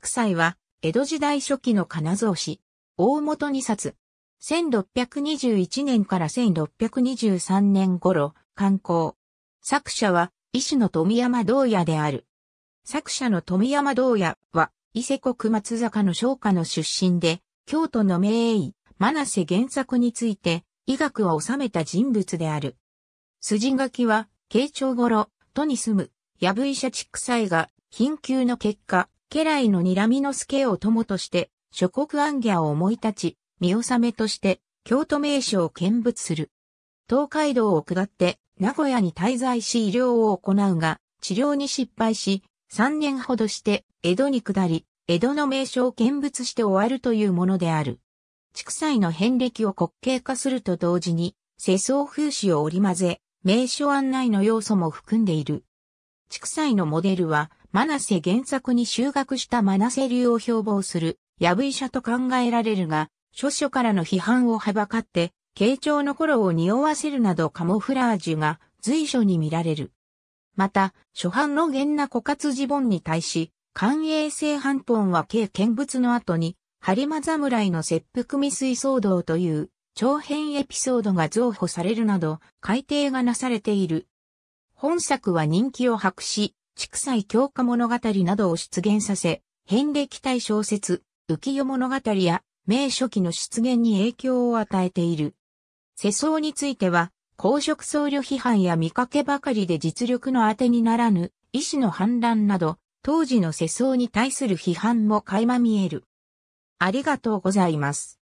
畜祭は、江戸時代初期の金蔵市、大本二冊。1621年から1623年頃、刊行。作者は、医師の富山道也である。作者の富山道也は、伊勢国松坂の商家の出身で、京都の名医、真瀬原作について、医学を治めた人物である。筋書きは、慶長頃、都に住む、やぶ医者畜祭が、緊急の結果、家来の睨みの助を友として、諸国暗夜を思い立ち、見納めとして、京都名所を見物する。東海道を下って、名古屋に滞在し医療を行うが、治療に失敗し、3年ほどして、江戸に下り、江戸の名所を見物して終わるというものである。畜祭の遍歴を滑稽化すると同時に、世相風刺を織り混ぜ、名所案内の要素も含んでいる。畜祭のモデルは、マナセ原作に修学したマナセ流を標榜する、ヤブ医者と考えられるが、諸書からの批判をはばかって、慶長の頃を匂わせるなどカモフラージュが随所に見られる。また、初版の源な枯渇自本に対し、官営性半本は軽見物の後に、リマ侍の切腹未遂騒動という長編エピソードが増補されるなど改訂がなされている。本作は人気を博し、畜祭強化物語などを出現させ、遍歴対小説、浮世物語や名書記の出現に影響を与えている。世相については、公職僧侶批判や見かけばかりで実力の当てにならぬ、医師の反乱など、当時の世相に対する批判も垣間見える。ありがとうございます。